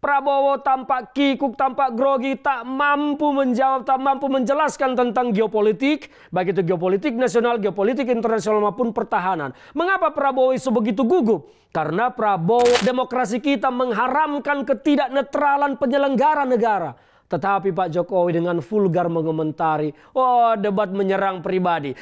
Prabowo tampak kikuk, tampak grogi, tak mampu menjawab, tak mampu menjelaskan tentang geopolitik, baik itu geopolitik nasional, geopolitik internasional maupun pertahanan. Mengapa Prabowo itu begitu gugup? Karena Prabowo demokrasi kita mengharamkan ketidaknetralan penyelenggara negara. Tetapi Pak Jokowi dengan vulgar mengomentari, oh debat menyerang pribadi.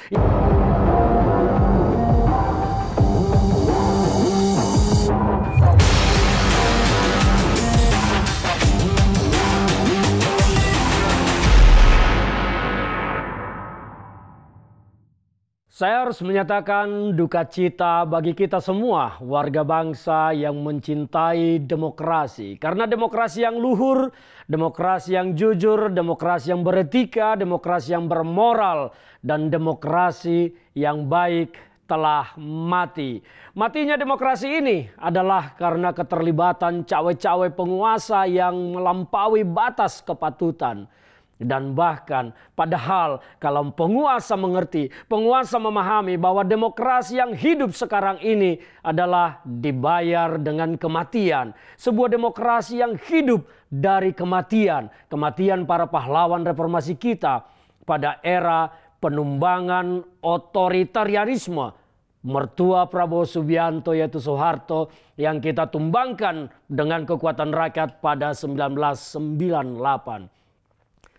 Saya harus menyatakan duka cita bagi kita semua warga bangsa yang mencintai demokrasi. Karena demokrasi yang luhur, demokrasi yang jujur, demokrasi yang beretika, demokrasi yang bermoral, dan demokrasi yang baik telah mati. Matinya demokrasi ini adalah karena keterlibatan cawe-cawe penguasa yang melampaui batas kepatutan. Dan bahkan padahal kalau penguasa mengerti, penguasa memahami bahwa demokrasi yang hidup sekarang ini adalah dibayar dengan kematian. Sebuah demokrasi yang hidup dari kematian. Kematian para pahlawan reformasi kita pada era penumbangan otoritarianisme. Mertua Prabowo Subianto yaitu Soeharto yang kita tumbangkan dengan kekuatan rakyat pada 1998.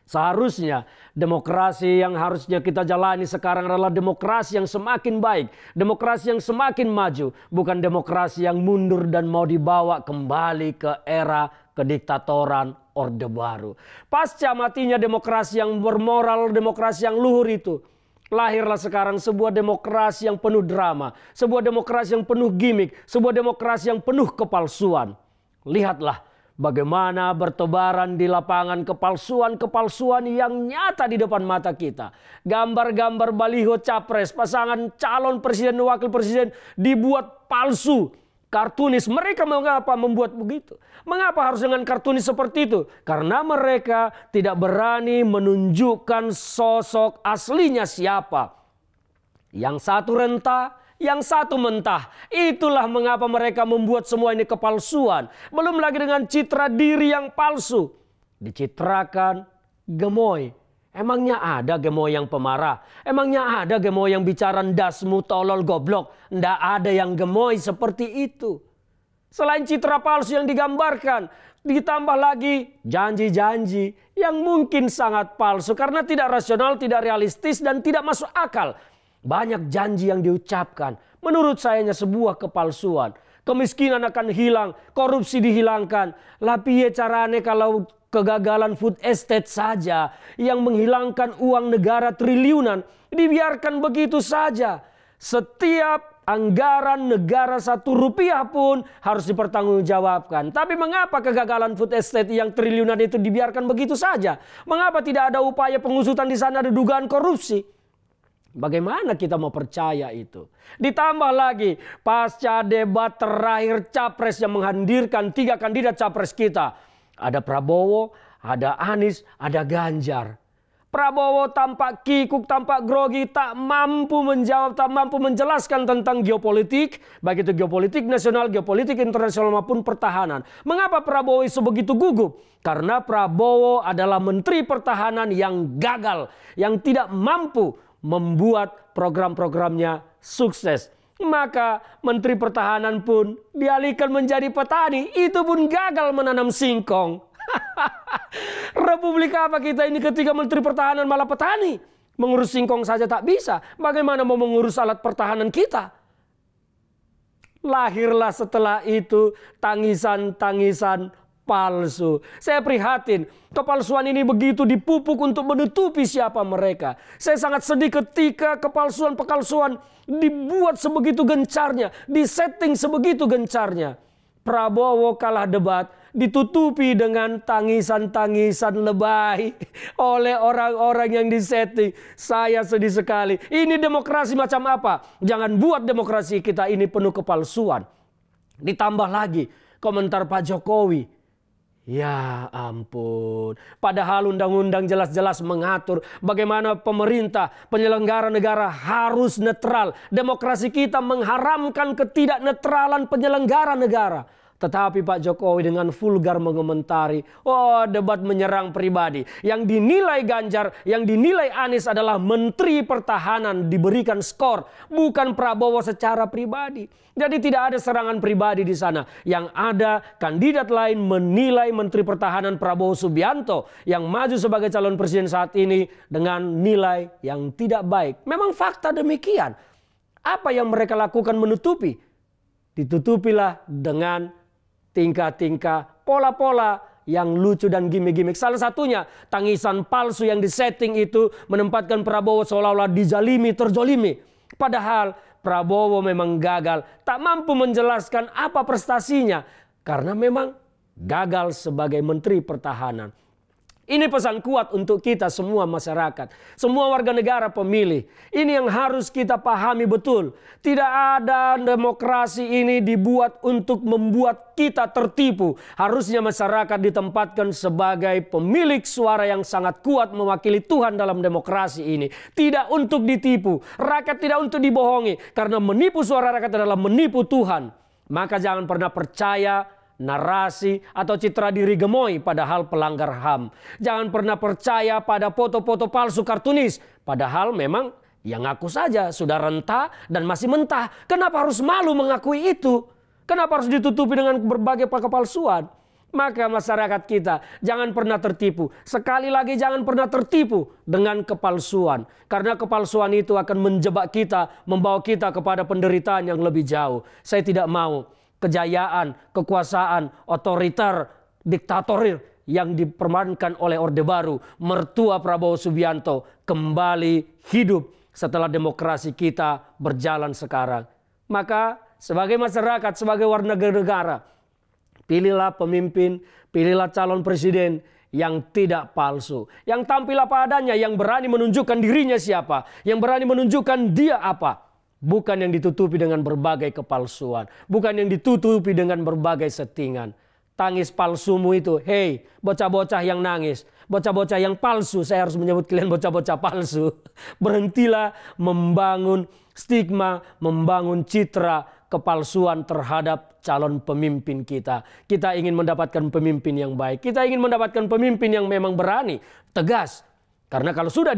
Seharusnya demokrasi yang harusnya kita jalani sekarang adalah demokrasi yang semakin baik, demokrasi yang semakin maju, bukan demokrasi yang mundur dan mau dibawa kembali ke era kediktatoran Orde Baru. Pasca matinya demokrasi yang bermoral, demokrasi yang luhur itu, Lahirlah sekarang sebuah demokrasi yang penuh drama, sebuah demokrasi yang penuh gimmick, sebuah demokrasi yang penuh kepalsuan. Lihatlah Bagaimana bertebaran di lapangan kepalsuan-kepalsuan yang nyata di depan mata kita. Gambar-gambar baliho capres, pasangan calon presiden dan wakil presiden dibuat palsu. Kartunis, mereka mengapa membuat begitu? Mengapa harus dengan kartunis seperti itu? Karena mereka tidak berani menunjukkan sosok aslinya siapa. Yang satu renta, yang satu mentah. Itulah mengapa mereka membuat semua ini kepalsuan. Belum lagi dengan citra diri yang palsu. Dicitrakan gemoy. Emangnya ada gemoy yang pemarah? Emangnya ada gemoy yang bicara dasmu tolol goblok? Ndak ada yang gemoy seperti itu. Selain citra palsu yang digambarkan, ditambah lagi janji-janji yang mungkin sangat palsu karena tidak rasional, tidak realistis dan tidak masuk akal. Banyak janji yang diucapkan. Menurut saya hanya sebuah kepalsuan. Kemiskinan akan hilang, korupsi dihilangkan. tapi ya carane kalau kegagalan food estate saja yang menghilangkan uang negara triliunan dibiarkan begitu saja. Setiap anggaran negara satu rupiah pun harus dipertanggungjawabkan. Tapi mengapa kegagalan food estate yang triliunan itu dibiarkan begitu saja? Mengapa tidak ada upaya pengusutan di sana ada dugaan korupsi? Bagaimana kita mau percaya itu? Ditambah lagi pasca debat terakhir capres yang menghadirkan tiga kandidat capres kita. Ada Prabowo, ada Anies, ada Ganjar. Prabowo tampak kikuk, tampak grogi, tak mampu menjawab, tak mampu menjelaskan tentang geopolitik, baik itu geopolitik nasional, geopolitik internasional maupun pertahanan. Mengapa Prabowo itu begitu gugup? Karena Prabowo adalah menteri pertahanan yang gagal, yang tidak mampu membuat program-programnya sukses. Maka Menteri Pertahanan pun dialihkan menjadi petani. Itu pun gagal menanam singkong. Republik apa kita ini ketika Menteri Pertahanan malah petani? Mengurus singkong saja tak bisa. Bagaimana mau mengurus alat pertahanan kita? Lahirlah setelah itu tangisan-tangisan palsu. Saya prihatin, kepalsuan ini begitu dipupuk untuk menutupi siapa mereka. Saya sangat sedih ketika kepalsuan-kepalsuan dibuat sebegitu gencarnya, disetting sebegitu gencarnya. Prabowo kalah debat ditutupi dengan tangisan-tangisan lebay oleh orang-orang yang disetting. Saya sedih sekali. Ini demokrasi macam apa? Jangan buat demokrasi kita ini penuh kepalsuan. Ditambah lagi komentar Pak Jokowi Ya ampun, padahal undang-undang jelas-jelas mengatur bagaimana pemerintah penyelenggara negara harus netral. Demokrasi kita mengharamkan ketidaknetralan penyelenggara negara. Tetapi Pak Jokowi dengan vulgar mengomentari, oh debat menyerang pribadi. Yang dinilai Ganjar, yang dinilai Anies adalah Menteri Pertahanan diberikan skor, bukan Prabowo secara pribadi. Jadi tidak ada serangan pribadi di sana. Yang ada kandidat lain menilai Menteri Pertahanan Prabowo Subianto yang maju sebagai calon presiden saat ini dengan nilai yang tidak baik. Memang fakta demikian. Apa yang mereka lakukan menutupi? Ditutupilah dengan tingkah-tingkah, pola-pola yang lucu dan gimmick-gimmick. Salah satunya tangisan palsu yang disetting itu menempatkan Prabowo seolah-olah dijalimi, terjolimi. Padahal Prabowo memang gagal, tak mampu menjelaskan apa prestasinya karena memang gagal sebagai menteri pertahanan. Ini pesan kuat untuk kita semua masyarakat, semua warga negara pemilih. Ini yang harus kita pahami betul. Tidak ada demokrasi ini dibuat untuk membuat kita tertipu. Harusnya masyarakat ditempatkan sebagai pemilik suara yang sangat kuat mewakili Tuhan dalam demokrasi ini. Tidak untuk ditipu, rakyat tidak untuk dibohongi karena menipu suara rakyat adalah menipu Tuhan. Maka jangan pernah percaya narasi, atau citra diri gemoy padahal pelanggar HAM. Jangan pernah percaya pada foto-foto palsu kartunis padahal memang yang aku saja sudah rentah dan masih mentah. Kenapa harus malu mengakui itu? Kenapa harus ditutupi dengan berbagai kepalsuan? Maka masyarakat kita jangan pernah tertipu. Sekali lagi jangan pernah tertipu dengan kepalsuan. Karena kepalsuan itu akan menjebak kita, membawa kita kepada penderitaan yang lebih jauh. Saya tidak mau kejayaan, kekuasaan, otoriter, diktatorir yang dipermainkan oleh Orde Baru, mertua Prabowo Subianto kembali hidup setelah demokrasi kita berjalan sekarang. Maka sebagai masyarakat, sebagai warga negara, pilihlah pemimpin, pilihlah calon presiden yang tidak palsu, yang tampil apa adanya, yang berani menunjukkan dirinya siapa, yang berani menunjukkan dia apa. Bukan yang ditutupi dengan berbagai kepalsuan. Bukan yang ditutupi dengan berbagai settingan. Tangis palsumu itu. Hei, bocah-bocah yang nangis. Bocah-bocah yang palsu. Saya harus menyebut kalian bocah-bocah palsu. Berhentilah membangun stigma, membangun citra kepalsuan terhadap calon pemimpin kita. Kita ingin mendapatkan pemimpin yang baik. Kita ingin mendapatkan pemimpin yang memang berani, tegas, karena kalau sudah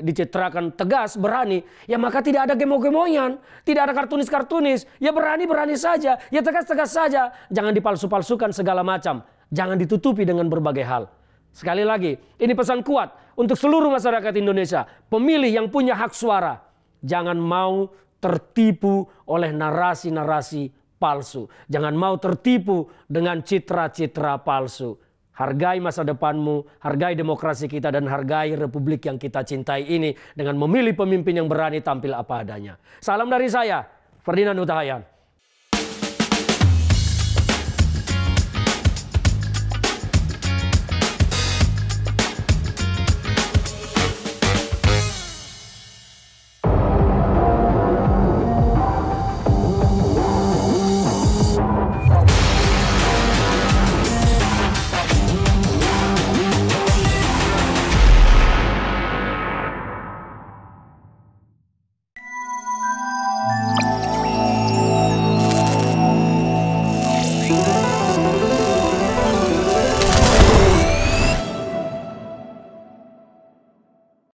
dicitrakan tegas, berani, ya maka tidak ada gemo-gemoyan, tidak ada kartunis-kartunis, ya berani-berani saja, ya tegas-tegas saja. Jangan dipalsu-palsukan segala macam, jangan ditutupi dengan berbagai hal. Sekali lagi, ini pesan kuat untuk seluruh masyarakat Indonesia, pemilih yang punya hak suara. Jangan mau tertipu oleh narasi-narasi palsu. Jangan mau tertipu dengan citra-citra palsu. Hargai masa depanmu, hargai demokrasi kita, dan hargai republik yang kita cintai ini dengan memilih pemimpin yang berani tampil apa adanya. Salam dari saya, Ferdinand Utahayan.